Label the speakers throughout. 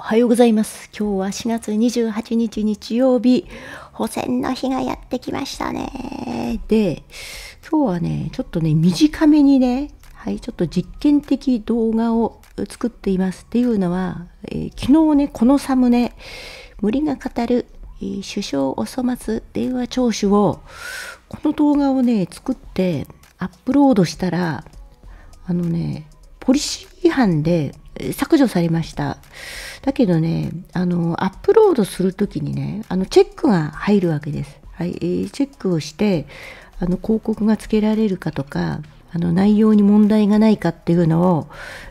Speaker 1: おはようございます。今日は4月28日日曜日、補選の日がやってきましたね。で、今日はね、ちょっとね、短めにね、はい、ちょっと実験的動画を作っています。っていうのは、えー、昨日ね、このサムネ、森が語る、えー、首相お粗末電話聴取を、この動画をね、作ってアップロードしたら、あのね、ポリシー違反で削除されました。だけどね、あの、アップロードするときにね、あの、チェックが入るわけです。はい、チェックをして、あの、広告がつけられるかとか、あの、内容に問題がないかっていうのを、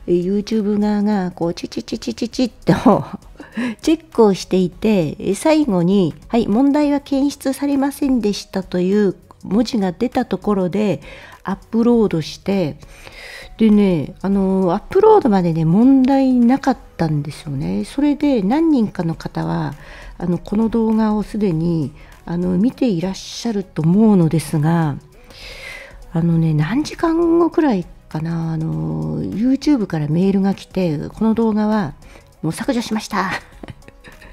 Speaker 1: YouTube 側が、こう、チチチチチチって チェックをしていて、最後に、はい、問題は検出されませんでしたという文字が出たところでアップロードしてでねあのアップロードまでね問題なかったんですよねそれで何人かの方はあのこの動画をすでにあの見ていらっしゃると思うのですがあのね何時間後くらいかなあの YouTube からメールが来てこの動画はもう削除しました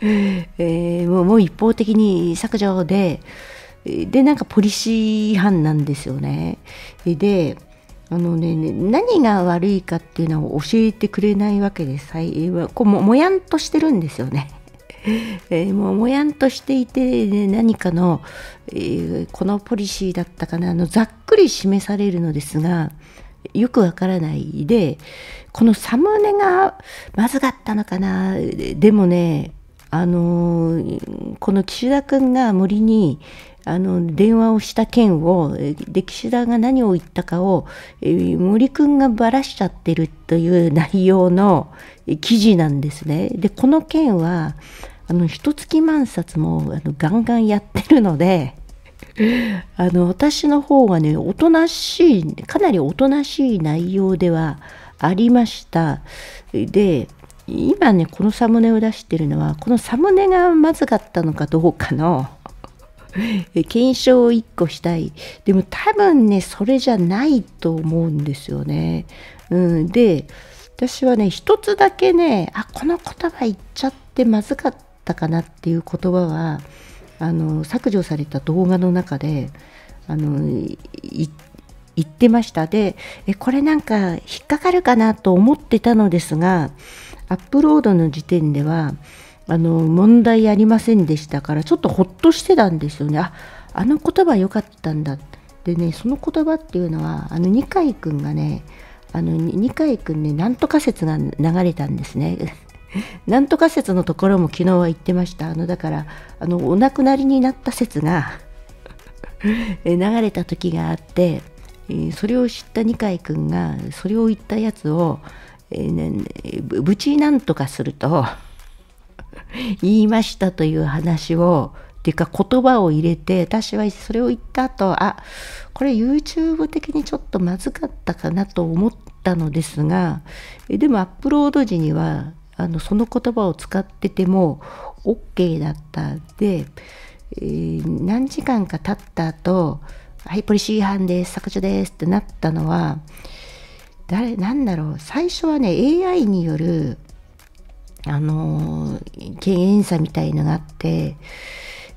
Speaker 1: えー、もうもう一方的に削除で、でなんかポリシー違反なんですよね。であのね何が悪いかっていうのを教えてくれないわけです。はい、こうももやんとしてるんですよね。えー、もうもやんとしていて、ね、何かの、えー、このポリシーだったかなあのざっくり示されるのですがよくわからないでこのサムネがまずかったのかなでもねあのー、この岸田君が森にあの電話をした件を歴岸田が何を言ったかを、えー、森君がばらしちゃってるという 内容の記事なんですね。でこの件はあの一月万冊もあのガンガンやってるので。あの私の方はねおとなしいかなりおとなしい内容ではありましたで今ねこのサムネを出してるのはこのサムネがまずかったのかどうかの 検証を1個したいでも多分ねそれじゃないと思うんですよね。うん、で私はね一つだけねあこの言葉言っちゃってまずかったかなっていう言葉はあの削除された動画の中であの言ってましたでえこれなんか引っかかるかなと思ってたのですがアップロードの時点ではあの問題ありませんでしたからちょっとほっとしてたんですよねああの言葉良かったんだでねその言葉っていうのはあの二階君がねあの二階君ねなんとか説が流れたんですね なんとか説のところも昨日は言ってましたあのだからあのお亡くなりになった説が 流れた時があってそれを知った二階君がそれを言ったやつを、えーね、ぶちなんとかすると 言いましたという話をっていうか言葉を入れて私はそれを言った後あこれ YouTube 的にちょっとまずかったかなと思ったのですがでもアップロード時にはあのその言葉を使ってても OK だったんで、えー、何時間か経った後はい、ポリシー違反です、削除ですってなったのは、誰、なんだろう、最初はね、AI によるあの敬遠みたいのがあって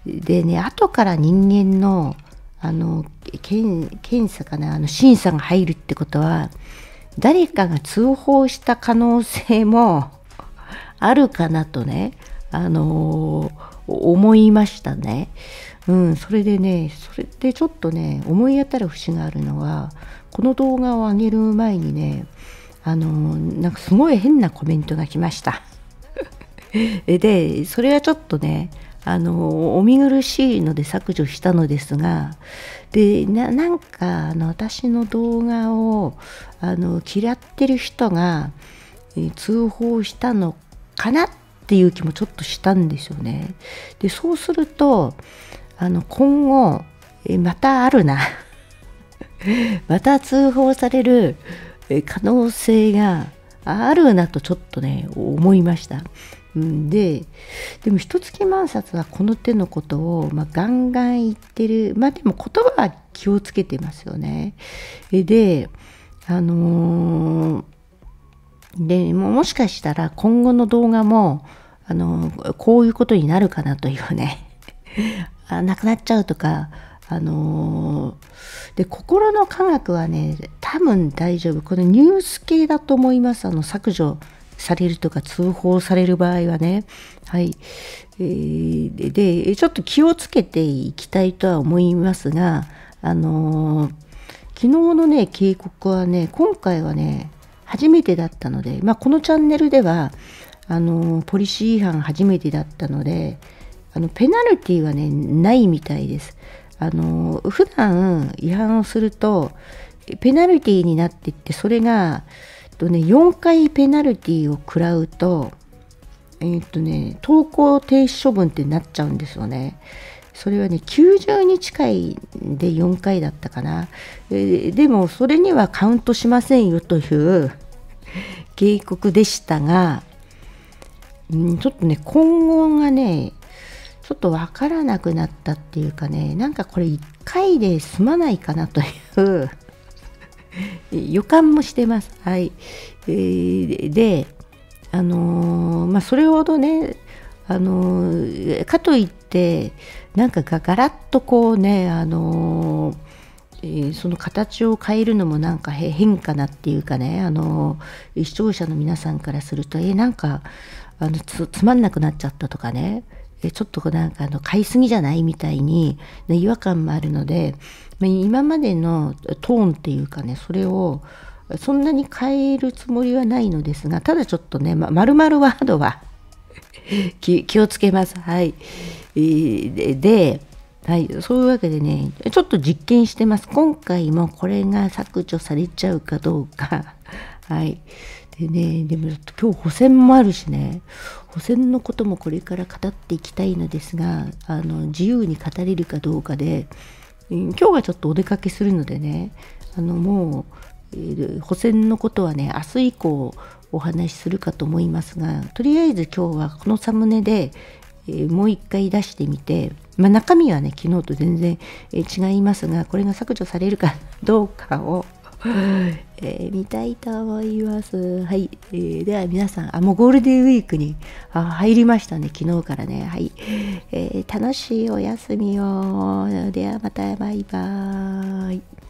Speaker 1: でね後から人間のあの検検査かなあの審査が入るってことは誰かが通報した可能性も あるかなとねあの思いましたね。うん、それでねそれでちょっとね思い当たる節があるのはこの動画を上げる前にねあのなんかすごい変なコメントが来ました。でそれはちょっとねあのお見苦しいので削除したのですがでなんかあの私の動画をあの嫌ってる人が通報したのかなっていう気もちょっとしたんですよね。でそうするとあの今後またあるな また通報される可能性があるなとちょっとね思いました。ででも一月万冊はこの手のことを、まあ、ガンガン言ってるまあでも言葉は気をつけてますよね。であのー、でもしかしたら今後の動画も、あのー、こういうことになるかなというね あなくなっちゃうとかあのー、で心の科学はね多分大丈夫このニュース系だと思いますあの削除されるとか通報される場合はね、はい。えー、で、ちょっと気をつけていきたいとは思いますが、あのー、昨日のね、警告はね、今回はね、初めてだったので、まあ、このチャンネルでは、あのー、ポリシー違反初めてだったので、あの、ペナルティはね、ないみたいです。あのー、普段違反をすると、ペナルティになってって、それが、とね4回ペナルティを食らうとえっ、とね登校停止処分ってなっちゃうんですよね。それはね90日間で4回だったかな、えー、でもそれにはカウントしませんよという警告でしたが、ん、ちょっとね今後がねちょっと分からなくなったっていうかねなんかこれ1回で済まないかなという 予感もしてます。はい、えー、で、あのー、まあ、それほどね、あのー、かといってなんかガラッとこうね、あのー、その形を変えるのもなんか変かなっていうかね、あの視聴者の皆さんからするとえなんかあのつまんなくなっちゃったとかねちょっとなんかあの買いすぎじゃないみたいに、ね、違和感もあるので今までのトーンっていうかねそれをそんなに変えるつもりはないのですがただちょっとね、ま、るまるワードは 気をつけます。はい、ではい、そういうわけでねちょっと実験してます今回もこれが削除されちゃうかどうか はいでねでもちょっと今日補選もあるしね補選のこともこれから語っていきたいのですがあの自由に語れるかどうかで今日はちょっとお出かけするのでねあのもう、え補選のことはね明日以降お話しするかと思いますがとりあえず今日はこのサムネで、えもう一回出してみて、まあ、中身はね昨日と全然、え違いますがこれが削除されるか どうかをえー、見たいと思います。はい、えー、では皆さん、あもうゴールデンウィークにあ入りましたね、昨日からね。はい、えー、楽しいお休みを。ではまたバイバーイ。